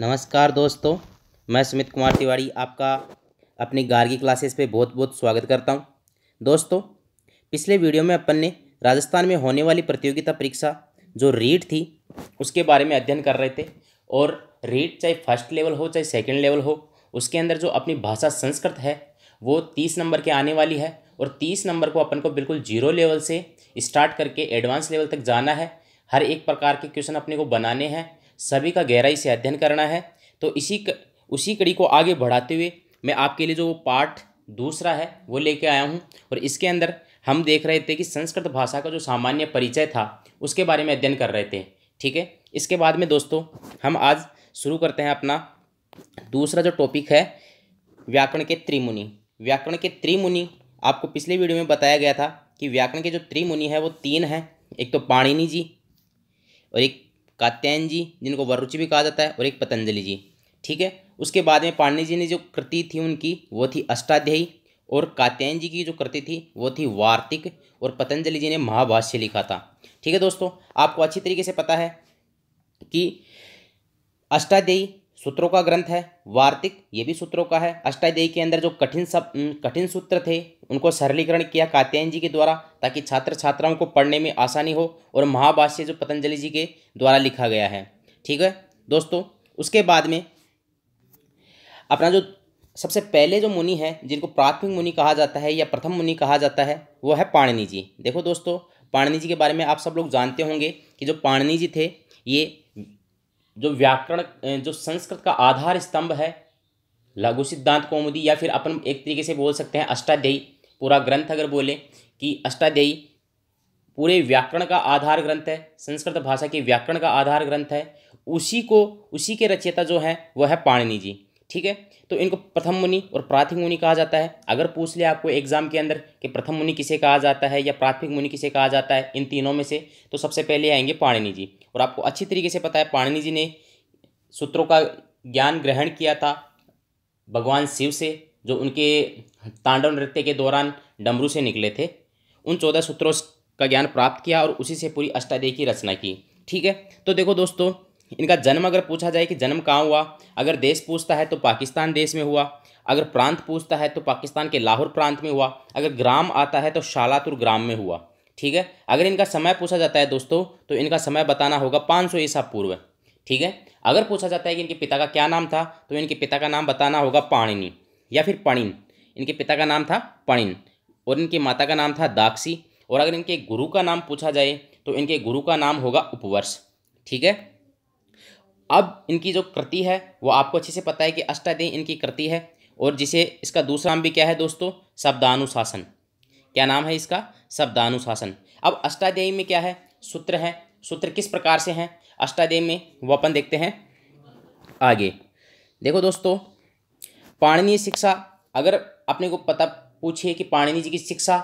नमस्कार दोस्तों मैं सुमित कुमार तिवारी आपका अपनी गार्गी क्लासेस पे बहुत बहुत स्वागत करता हूँ दोस्तों पिछले वीडियो में अपन ने राजस्थान में होने वाली प्रतियोगिता परीक्षा जो रीट थी उसके बारे में अध्ययन कर रहे थे और रीट चाहे फर्स्ट लेवल हो चाहे सेकेंड लेवल हो उसके अंदर जो अपनी भाषा संस्कृत है वो तीस नंबर के आने वाली है और तीस नंबर को अपन को बिल्कुल जीरो लेवल से स्टार्ट करके एडवांस लेवल तक जाना है हर एक प्रकार के क्वेश्चन अपने को बनाने हैं सभी का गहराई से अध्ययन करना है तो इसी क, उसी कड़ी को आगे बढ़ाते हुए मैं आपके लिए जो पार्ट दूसरा है वो लेके आया हूँ और इसके अंदर हम देख रहे थे कि संस्कृत भाषा का जो सामान्य परिचय था उसके बारे में अध्ययन कर रहे थे ठीक है इसके बाद में दोस्तों हम आज शुरू करते हैं अपना दूसरा जो टॉपिक है व्याकरण के त्रिमुनि व्याकरण के त्रिमुनि आपको पिछले वीडियो में बताया गया था कि व्याकरण के जो त्रिमुनि है वो तीन हैं एक तो पाणिनि जी और एक कात्यायन जी जिनको वरुचि भी कहा जाता है और एक पतंजलि जी ठीक है उसके बाद में पाणनी जी ने जो कृति थी उनकी वो थी अष्टाध्यायी और कात्यायन जी की जो कृति थी वो थी वार्तिक और पतंजलि जी ने महाभाष्य लिखा था ठीक है दोस्तों आपको अच्छी तरीके से पता है कि अष्टाध्यायी सूत्रों का ग्रंथ है वार्तिक ये भी सूत्रों का है अष्टाध्यायी के अंदर जो कठिन सब कठिन सूत्र थे उनको सरलीकरण किया कात्यायन जी के द्वारा ताकि छात्र छात्राओं को पढ़ने में आसानी हो और महाभाष्य जो पतंजलि जी के द्वारा लिखा गया है ठीक है दोस्तों उसके बाद में अपना जो सबसे पहले जो मुनि है जिनको प्राथमिक मुनि कहा जाता है या प्रथम मुनि कहा जाता है वो है पाणिनी जी देखो दोस्तों पाणनी जी के बारे में आप सब लोग जानते होंगे कि जो पाणनी जी थे ये जो व्याकरण जो संस्कृत का आधार स्तंभ है लघु सिद्धांत कौमुदी या फिर अपन एक तरीके से बोल सकते हैं अष्टाध्यायी पूरा ग्रंथ अगर बोले कि अष्टाध्यायी पूरे व्याकरण का आधार ग्रंथ है संस्कृत भाषा के व्याकरण का आधार ग्रंथ है उसी को उसी के रचयिता जो है वह है पाणिनि जी ठीक है तो इनको प्रथम मुनि और प्राथमिक मुनि कहा जाता है अगर पूछ ले आपको एग्जाम के अंदर कि प्रथम मुनि किसे कहा जाता है या प्राथमिक मुनि किसे कहा जाता है इन तीनों में से तो सबसे पहले आएंगे पाणिनि जी और आपको अच्छी तरीके से पता है पाणिनि जी ने सूत्रों का ज्ञान ग्रहण किया था भगवान शिव से जो उनके तांडव नृत्य के दौरान डमरू से निकले थे उन चौदह सूत्रों का ज्ञान प्राप्त किया और उसी से पूरी अष्टादेय की रचना की ठीक है तो देखो दोस्तों इनका जन्म अगर पूछा जाए कि जन्म कहाँ हुआ अगर देश पूछता है तो पाकिस्तान देश में हुआ अगर प्रांत पूछता है तो पाकिस्तान के लाहौर प्रांत में हुआ अगर ग्राम आता है तो शालातुर ग्राम में हुआ ठीक है अगर इनका समय पूछा जाता है दोस्तों तो इनका समय बताना होगा पाँच सौ ईसा पूर्व ठीक है अगर पूछा जाता है कि इनके पिता का क्या नाम था तो इनके पिता का नाम बताना होगा पाणिनी या फिर पणिन इनके पिता का नाम था पणिन और इनकी माता का नाम था दाक्षी और अगर इनके गुरु का नाम पूछा जाए तो इनके गुरु का नाम होगा उपवर्ष ठीक है अब इनकी जो कृति है वो आपको अच्छे से पता है कि अष्टादेय इनकी कृति है और जिसे इसका दूसरा नाम भी क्या है दोस्तों शब्दानुशासन क्या नाम है इसका शब्दानुशासन अब अष्टाध्यायी में क्या है सूत्र है सूत्र किस प्रकार से हैं अष्टाध्याय में वो अपन देखते हैं आगे देखो दोस्तों पाणनीय शिक्षा अगर अपने को पता पूछे कि पाणिनि जी की शिक्षा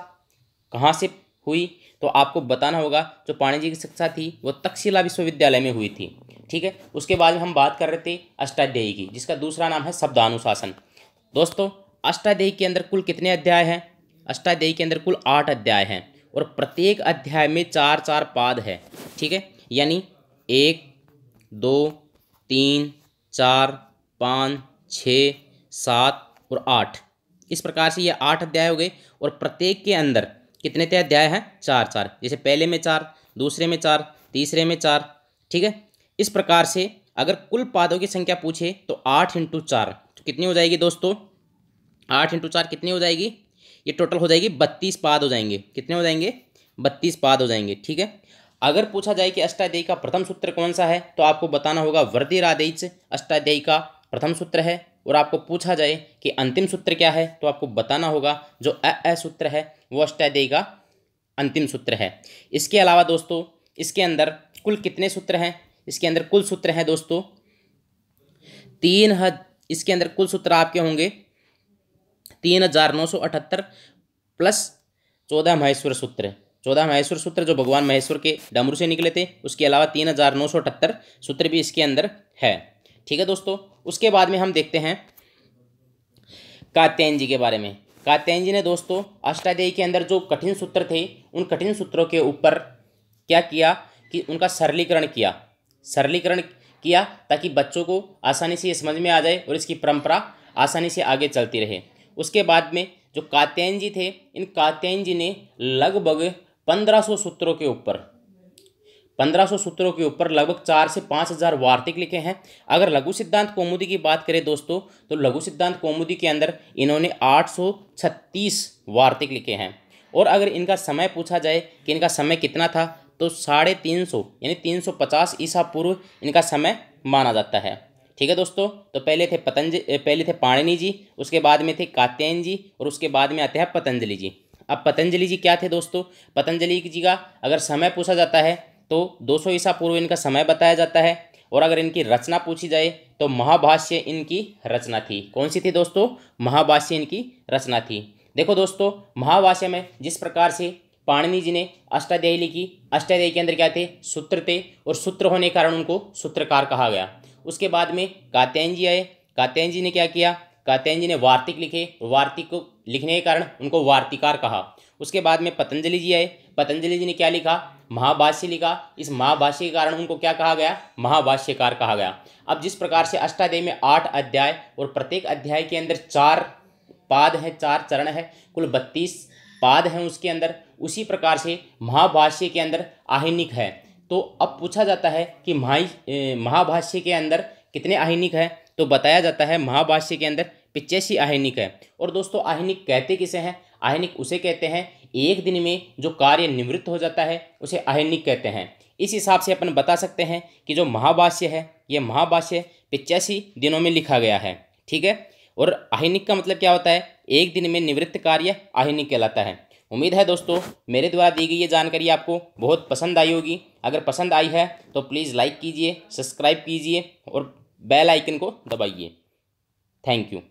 कहाँ से हुई तो आपको बताना होगा जो पाणिनि जी की शिक्षा थी वो तक्षशिला विश्वविद्यालय में हुई थी ठीक है उसके बाद हम बात कर रहे थे अष्टाध्यायी की जिसका दूसरा नाम है शब्दानुशासन दोस्तों अष्टाध्यायी के अंदर कुल कितने अध्याय हैं अष्टाध्यायी के अंदर कुल आठ अध्याय हैं और प्रत्येक अध्याय में चार चार पाद है ठीक है यानी एक दो तीन चार पाँच छ सात और आठ इस प्रकार से ये आठ अध्याय हो गए और प्रत्येक के अंदर कितने तय अध्याय हैं चार चार जैसे पहले में चार दूसरे में चार तीसरे में चार ठीक है इस प्रकार से अगर कुल पादों की संख्या पूछे तो आठ इंटू चार तो कितनी हो जाएगी दोस्तों आठ इंटू चार कितनी हो जाएगी ये टोटल हो जाएगी बत्तीस पाद हो जाएंगे कितने हो जाएंगे बत्तीस पाद हो जाएंगे ठीक है अगर पूछा जाए कि अष्टाध्यायी का प्रथम सूत्र कौन सा है तो आपको बताना होगा वर्दी रादेच अष्टाध्यायी का प्रथम सूत्र है और आपको पूछा जाए कि अंतिम सूत्र क्या है तो आपको बताना होगा जो अ सूत्र है वो अष्टाध्यायी का अंतिम सूत्र है इसके अलावा दोस्तों इसके अंदर कुल कितने सूत्र हैं इसके अंदर कुल सूत्र हैं दोस्तों तीन हद इसके अंदर कुल सूत्र आपके होंगे तीन हजार नौ सौ अठहत्तर प्लस चौदह महेश्वर सूत्र चौदह महेश्वर सूत्र जो भगवान महेश्वर के डमरू से निकले थे उसके अलावा तीन हजार नौ सौ अठहत्तर सूत्र भी इसके अंदर है ठीक है दोस्तों उसके बाद में हम देखते हैं कात्यायन जी के बारे में कात्यायन जी ने दोस्तों अष्टाध्यायी के अंदर जो कठिन सूत्र थे उन कठिन सूत्रों के ऊपर क्या किया कि उनका सरलीकरण किया सरलीकरण किया ताकि बच्चों को आसानी से समझ में आ जाए और इसकी परंपरा आसानी से आगे चलती रहे उसके बाद में जो कात्यायन जी थे इन कात्यायन जी ने लगभग पंद्रह सौ सूत्रों के ऊपर 1500 सूत्रों के ऊपर लगभग चार से पाँच हज़ार वार्तिक लिखे हैं अगर लघु सिद्धांत कौमुदी की बात करें दोस्तों तो लघु सिद्धांत कौमुदी के अंदर इन्होंने 836 वार्तिक लिखे हैं और अगर इनका समय पूछा जाए कि इनका समय कितना था तो साढ़े तीन सौ यानी तीन सौ पचास ईसा पूर्व इनका समय माना जाता है ठीक है दोस्तों तो पहले थे पतंज पहले थे पाणिनी जी उसके बाद में थे कात्यायन जी और उसके बाद में आते हैं पतंजलि जी अब पतंजलि जी क्या थे दोस्तों पतंजलि जी का अगर समय पूछा जाता है तो 200 ईसा पूर्व इनका समय बताया जाता है और अगर इनकी रचना पूछी जाए तो महाभाष्य इनकी रचना थी कौन सी थी दोस्तों महाभाष्य इनकी रचना थी देखो दोस्तों महाभाष्य में जिस प्रकार से पाणिनि जी ने अष्टाध्यायी लिखी अष्टाध्यायी के अंदर क्या थे सूत्र थे और सूत्र होने के कारण उनको सूत्रकार कहा गया उसके बाद में कात्यायन जी आए कात्यायन जी ने क्या किया कात्यायन जी ने वार्तिक लिखे वार्तिक को लिखने के कारण उनको वार्तिकार कहा उसके बाद में पतंजलि जी आए पतंजलि जी ने क्या लिखा महाभाष्य लिखा इस महाभाष्य के कारण उनको क्या कहा गया महाभाष्यकार कहा गया अब जिस प्रकार से अष्टाध्याय में आठ अध्याय और प्रत्येक अध्याय के अंदर चार पाद हैं चार चरण है कुल बत्तीस पाद हैं उसके अंदर उसी प्रकार से महाभाष्य के अंदर आहिनिक है तो अब पूछा जाता है कि महा महाभाष्य के अंदर कितने आहिनिक हैं तो बताया जाता है महाभाष्य के अंदर पिचेसी आहिनिक है और दोस्तों आहिनिक कहते किसे हैं आहिनिक उसे कहते हैं एक दिन में जो कार्य निवृत्त हो जाता है उसे आहिनिक कहते हैं इस हिसाब से अपन बता सकते हैं कि जो महाभाष्य है ये महाभाष्य पिचासी दिनों में लिखा गया है ठीक है और आहिनिक का मतलब क्या होता है एक दिन में निवृत्त कार्य आहिनिक कहलाता है उम्मीद है दोस्तों मेरे द्वारा दी गई ये जानकारी आपको बहुत पसंद आई होगी अगर पसंद आई है तो प्लीज़ लाइक कीजिए सब्सक्राइब कीजिए और बेल आइकन को दबाइए थैंक यू